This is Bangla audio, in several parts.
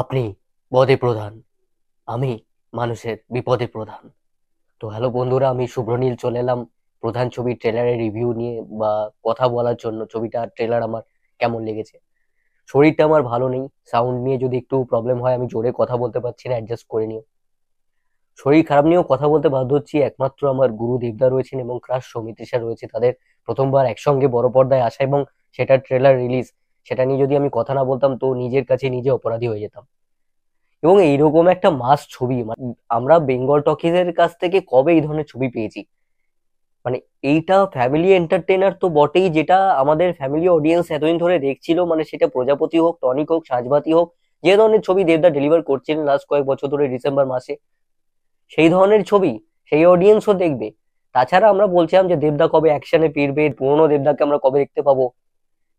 আপনি পদে প্রধান আমি মানুষের বিপদে প্রধান তো হ্যালো বন্ধুরা আমি শুভ্রনীল চলে এলাম প্রধান ছবির ট্রেলারের রিভিউ নিয়ে বা কথা বলার জন্য ছবিটা ট্রেলার আমার কেমন লেগেছে শরীরটা আমার ভালো নেই সাউন্ড নিয়ে যদি একটু প্রবলেম হয় আমি জোরে কথা বলতে পারছি না অ্যাডজাস্ট করে নিয়ে শরীর খারাপ নিয়েও কথা বলতে বাধ্য হচ্ছি একমাত্র আমার গুরু দেবদা রয়েছেন এবং ক্রাশ সৌমিত্রিষা রয়েছে তাদের প্রথমবার একসঙ্গে বড় পর্দায় আসা এবং সেটার ট্রেলার রিলিজ সেটা নিয়ে যদি আমি কথা না বলতাম তো নিজের কাছে নিজে অপরাধী হয়ে যেতাম এবং এইরকম একটা মাস ছবি মানে আমরা বেঙ্গল টকিজের কাছ থেকে কবে এই ধরনের ছবি পেয়েছি মানে এইটা ফ্যামিলি এন্টারটেনার তো বটেই যেটা আমাদের ফ্যামিলি অডিয়েন্স এতদিন ধরে দেখছিল মানে সেটা প্রজাপতি হোক টনিক হোক সাজবাতি হোক যে ধরনের ছবি দেবদা ডেলিভার করছিলেন লাস্ট কয়েক বছর ধরে ডিসেম্বর মাসে সেই ধরনের ছবি সেই অডিয়েন্সও দেখবে তাছাড়া আমরা বলছিলাম যে দেবদা কবে অ্যাকশনে ফিরবে পুরনো দেবদাকে আমরা কবে দেখতে পাবো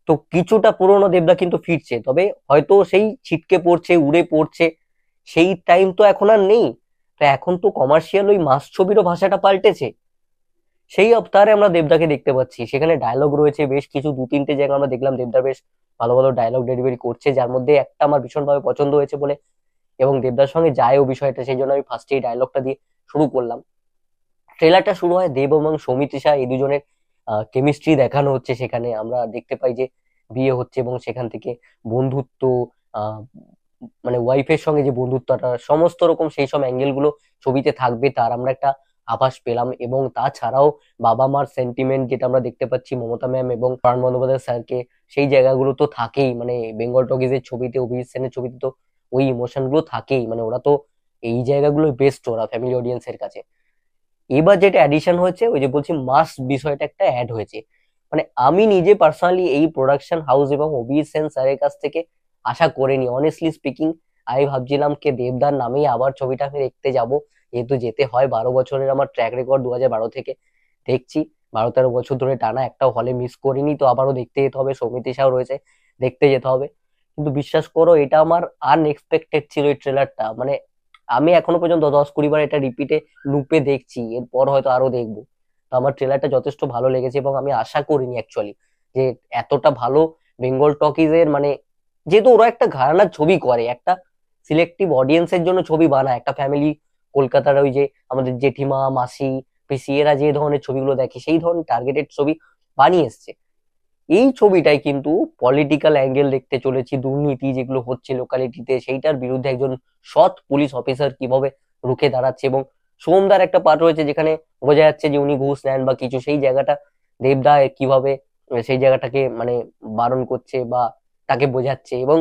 তো কিছুটা পুরনো দেবদা কিন্তু ফিরছে তবে হয়তো সেই ছিটকে পড়ছে উড়ে পড়ছে সেই টাইম তো এখন আর নেই তো এখন তো কমার্শিয়াল ওই মাস ছবিরও ভাষাটা পাল্টেছে সেই অবতারে আমরা দেবদাকে দেখতে পাচ্ছি সেখানে ডায়লগ রয়েছে বেশ কিছু দু তিনটে জায়গা আমরা দেখলাম দেবদা বেশ ভালো ভালো ডায়লগ ডেলিভারি করছে যার মধ্যে একটা আমার ভীষণভাবে পছন্দ হয়েছে বলে এবং দেবদার সঙ্গে যায় ও বিষয়টা সেই জন্য আমি ফার্স্টে এই ডায়লগটা দিয়ে শুরু করলাম ট্রেলারটা শুরু হয় দেব এবং সৌমিত্রিষা এই দুজনের কেমিস্ট্রি দেখানো হচ্ছে সেখানে আমরা দেখতে পাই যে বিয়ে হচ্ছে এবং সেখান থেকে বন্ধুত্ব মানে ওয়াইফের সঙ্গে যে বন্ধুত্বটা সমস্ত রকম সেই সব অ্যাঙ্গেলগুলো ছবিতে থাকবে তার আমরা একটা আভাস পেলাম এবং তাছাড়াও বাবা মার সেন্টিমেন্ট যেটা আমরা দেখতে পাচ্ছি মমতা ম্যাম এবং প্রাণ বন্দ্যোপাধ্যায় স্যারকে সেই জায়গাগুলো তো থাকেই মানে বেঙ্গল টকিজের ছবিতে অভিজিৎ সেনের ছবিতে তো ওই ইমোশনগুলো থাকেই মানে ওরা তো এই জায়গাগুলো বেস্ট ওরা ফ্যামিলি অডিয়েন্সের কাছে এবার যেটা অ্যাডিশন হয়েছে ওই যে বলছি মাস বিষয়টা একটা অ্যাড হয়েছে মানে আমি নিজে পার্সোনালি এই প্রোডাকশন হাউস এবং ওবিএসএন স্যারের কাছ থেকে আশা করিনি অনেস্টলি স্পিকিং আমি ভাবছিলাম কে দেবদার নামেই আবার ছবিটা আমি দেখতে যাব যেহেতু যেতে হয় বারো বছরের আমার ট্র্যাক রেকর্ড দু হাজার বারো থেকে দেখছি বারো তেরো বছর ধরে টানা একটাও হলে মিস করিনি তো আবারও দেখতে যেতে হবে সৌমিতি সাহ রয়েছে দেখতে যেতে হবে কিন্তু বিশ্বাস করো এটা আমার আনএক্সপেক্টেড ছিল এই ট্রেলারটা মানে আমি এখনো পর্যন্ত দশ কুড়ি বার এটা রিপিটে লুপে দেখছি এরপর হয়তো আরো দেখবো তো আমার ট্রেলারটা যথেষ্ট ভালো লেগেছে এবং আমি আশা করিনি অ্যাকচুয়ালি যে এতটা ভালো বেঙ্গল টকিজের মানে যেহেতু ওরা একটা ঘরানার ছবি করে একটা সিলেক্টিভ অডিয়েন্সের জন্য ছবি বানায় একটা ফ্যামিলি কলকাতার ওই যে আমাদের জেঠিমা মাসি পিসি এরা যে ধরনের ছবিগুলো দেখে সেই ধরনের টার্গেটেড ছবি বানিয়ে এসছে এই ছবিটায় কিন্তু পলিটিক্যাল অ্যাঙ্গেল দেখতে চলেছি দুর্নীতি যেগুলো হচ্ছে লোকালিটিতে সেইটার বিরুদ্ধে একজন সৎ পুলিশ অফিসার কিভাবে রুখে দাঁড়াচ্ছে এবং সোমদার একটা পার্ট রয়েছে যেখানে বোঝা যাচ্ছে যে উনি ঘুষ নেন বা কিছু সেই জায়গাটা দেবদা কিভাবে সেই জায়গাটাকে মানে বারণ করছে বা তাকে বোঝাচ্ছে এবং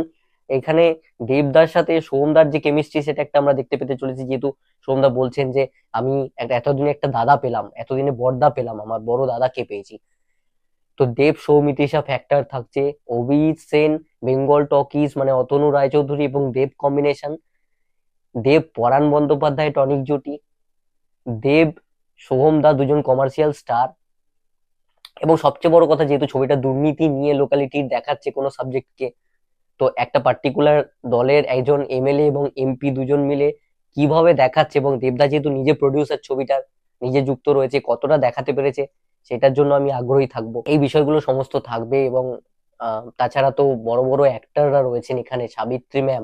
এখানে দেবদার সাথে সোমদার যে কেমিস্ট্রি সেটা একটা আমরা দেখতে পেতে চলেছি যেহেতু সোমদা বলছেন যে আমি একটা এতদিনে একটা দাদা পেলাম এতদিনে বড়দা পেলাম আমার বড় দাদাকে পেয়েছি তো দেব সৌমিতিশা ফ্যাক্টর থাকছে অভিজিৎ সেন বেঙ্গল টকিজ মানে অতনু রায়চৌধুরী এবং দেব কম্বিনেশন দেব পরাণ বন্দ্যোপাধ্যায় টনিক জুটি দেব সোহম দা দুজন কমার্শিয়াল স্টার এবং সবচেয়ে বড় কথা যেহেতু ছবিটা দুর্নীতি নিয়ে লোকালিটি দেখাচ্ছে কোনো সাবজেক্টকে তো একটা পার্টিকুলার দলের একজন এমএলএ এবং এমপি দুজন মিলে কিভাবে দেখাচ্ছে এবং দেবদা যেহেতু নিজে প্রডিউসার ছবিটার নিজে যুক্ত রয়েছে কতটা দেখাতে পেরেছে সেটার জন্য আমি আগ্রহী থাকব এই বিষয়গুলো সমস্ত থাকবে এবং তাছাড়া তো বড় বড় অ্যাক্টাররা রয়েছেন এখানে সাবিত্রী ম্যাম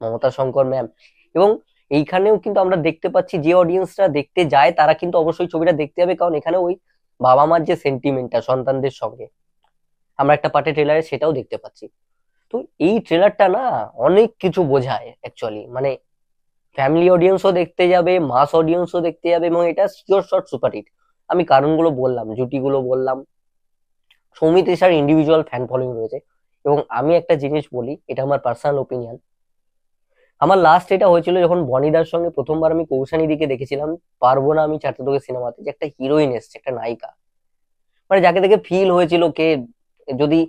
মমতা শঙ্কর ম্যাম এবং এইখানেও কিন্তু আমরা দেখতে পাচ্ছি যে অডিয়েন্সরা দেখতে যায় তারা কিন্তু অবশ্যই ছবিটা দেখতে হবে কারণ এখানে ওই বাবা মার যে সেন্টিমেন্টটা সন্তানদের সঙ্গে আমরা একটা পার্টে ট্রেলারে সেটাও দেখতে পাচ্ছি তো এই ট্রেলারটা না অনেক কিছু বোঝায় অ্যাকচুয়ালি মানে ফ্যামিলি অডিয়েন্সও দেখতে যাবে মাস অডিয়েন্সও দেখতে যাবে এবং এটা শিওর শর্ট হিট আমি কারণগুলো বললাম জুটিগুলো বললাম সৌমিত রেশার ইন্ডিভিজুয়াল ফ্যান ফলোয়িং রয়েছে এবং আমি একটা জিনিস বলি এটা আমার পার্সোনাল ওপিনিয়ন আমার লাস্ট এটা হয়েছিল যখন বনিদার সঙ্গে প্রথমবার আমি কৌশানীদিকে দেখেছিলাম পারবো না আমি চারটে সিনেমাতে যে একটা হিরোইন এসছে একটা নায়িকা মানে যাকে দেখে ফিল হয়েছিল কে যদি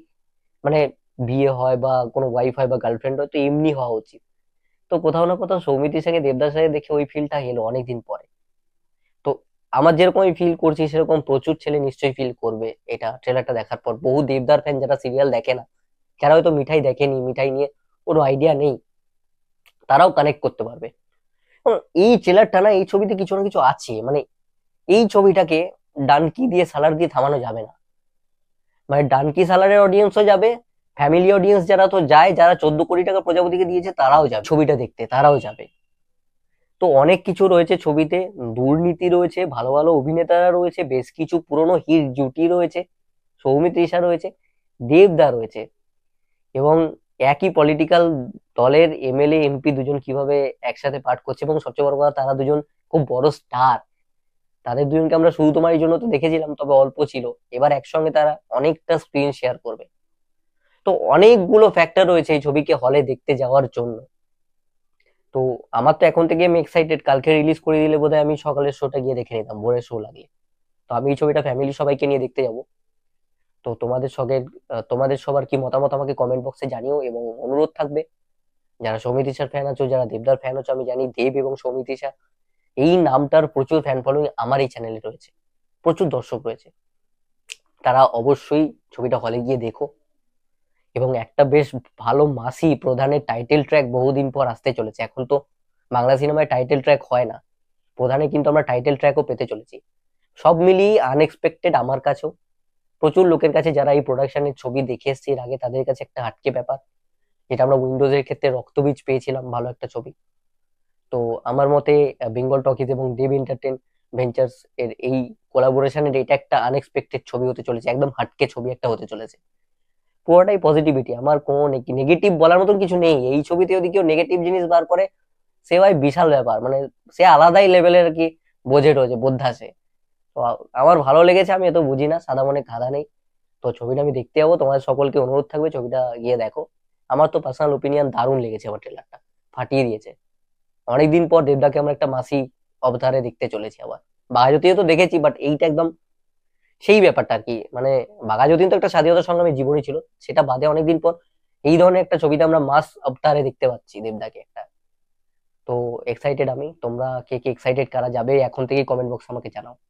মানে বিয়ে হয় বা কোনো ওয়াইফ হয় বা গার্লফ্রেন্ড হয় তো এমনি হওয়া উচিত তো কোথাও না কোথাও সৌমিতির সঙ্গে দেবদার সঙ্গে দেখে ওই ফিলটা এলো অনেকদিন পরে আমার যেরকম আমি ফিল করছি সেরকম প্রচুর ছেলে নিশ্চয়ই ফিল করবে এটা ট্রেলারটা দেখার পর বহু দেবদার ফ্যান যারা সিরিয়াল দেখে না যারা হয়তো মিঠাই দেখেনি মিঠাই নিয়ে কোনো আইডিয়া নেই তারাও কানেক্ট করতে পারবে এই ট্রেলারটা না এই ছবিতে কিছু না কিছু আছে মানে এই ছবিটাকে ডানকি দিয়ে সালার দিয়ে থামানো যাবে না মানে ডানকি সালারের অডিয়েন্সও যাবে ফ্যামিলি অডিয়েন্স যারা তো যায় যারা চোদ্দ কোটি টাকা প্রজাপতিকে দিয়েছে তারাও যাবে ছবিটা দেখতে তারাও যাবে তো অনেক কিছু রয়েছে ছবিতে দুর্নীতি রয়েছে ভালো ভালো অভিনেতারা রয়েছে বেশ কিছু পুরনো হিট জুটি রয়েছে সৌমিত ঋষা রয়েছে দেবদা রয়েছে এবং একই পলিটিক্যাল দলের এমএলএ এমপি দুজন কিভাবে একসাথে পাঠ করছে এবং সবচেয়ে বড় কথা তারা দুজন খুব বড় স্টার তাদের দুজনকে আমরা শুধু তোমার এই জন্য তো দেখেছিলাম তবে অল্প ছিল এবার একসঙ্গে তারা অনেকটা স্ক্রিন শেয়ার করবে তো অনেকগুলো ফ্যাক্টর রয়েছে এই ছবিকে হলে দেখতে যাওয়ার জন্য তো আমার তো এখন থেকে আমি এক্সাইটেড কালকে রিলিজ করে দিলে বোধহয় আমি সকালের শোটা গিয়ে দেখে নিতাম ভোরের শো লাগিয়ে তো আমি এই ছবিটা ফ্যামিলি সবাইকে নিয়ে দেখতে যাব তো তোমাদের সঙ্গে তোমাদের সবার কি মতামত আমাকে কমেন্ট বক্সে জানিও এবং অনুরোধ থাকবে যারা সৌমিত ইশার ফ্যান আছো যারা দেবদার ফ্যান আছো আমি জানি দেব এবং সৌমিত ইশা এই নামটার প্রচুর ফ্যান ফলোয়িং আমার এই চ্যানেলে রয়েছে প্রচুর দর্শক রয়েছে তারা অবশ্যই ছবিটা হলে গিয়ে দেখো এবং একটা বেশ ভালো মাসি প্রধানের টাইটেল ট্র্যাক বহুদিন পর আসতে চলেছে এখন তো বাংলা সিনেমায় টাইটেল ট্র্যাক হয় না প্রধানে কিন্তু আমরা টাইটেল ট্র্যাকও পেতে চলেছি সব মিলিয়ে আনএক্সপেক্টেড আমার কাছেও প্রচুর লোকের কাছে যারা এই প্রোডাকশনের ছবি দেখে এসছে এর আগে তাদের কাছে একটা হাটকে ব্যাপার যেটা আমরা উইন্ডোজের ক্ষেত্রে রক্তবীজ পেয়েছিলাম ভালো একটা ছবি তো আমার মতে বেঙ্গল টকিজ এবং দেব এন্টারটেন ভেঞ্চার্স এর এই কোলাবোরেশনের এটা একটা আনএক্সপেক্টেড ছবি হতে চলেছে একদম হাটকে ছবি একটা হতে চলেছে পুরোটাই পজিটিভিটি আমার কোনো নেগেটিভ বলার মতন কিছু নেই এই ছবিতে যদি কেউ নেগেটিভ জিনিস বার করে সে ভাই বিশাল ব্যাপার মানে সে আলাদাই লেভেলের কি বোঝে টোঝে বোদ্ধা সে তো আমার ভালো লেগেছে আমি এত বুঝি না সাদা মনে খাদা নেই তো ছবিটা আমি দেখতে যাবো তোমাদের সকলকে অনুরোধ থাকবে ছবিটা গিয়ে দেখো আমার তো পার্সোনাল ওপিনিয়ন দারুণ লেগেছে আমার ট্রেলারটা ফাটিয়ে দিয়েছে অনেকদিন পর দেবদাকে আমরা একটা মাসি অবতারে দেখতে চলেছি আবার বাঘাযতীয় তো দেখেছি বাট এইটা একদম সেই ব্যাপারটা আর কি মানে বাঘা যতীন তো একটা স্বাধীনতা সংগ্রামী জীবনী ছিল সেটা বাদে অনেকদিন পর এই ধরনের একটা ছবিতে আমরা মাস অবতারে দেখতে পাচ্ছি দেবদাকে একটা তো এক্সাইটেড আমি তোমরা কে কে এক্সাইটেড কারা যাবে এখন থেকেই কমেন্ট বক্স আমাকে জানাও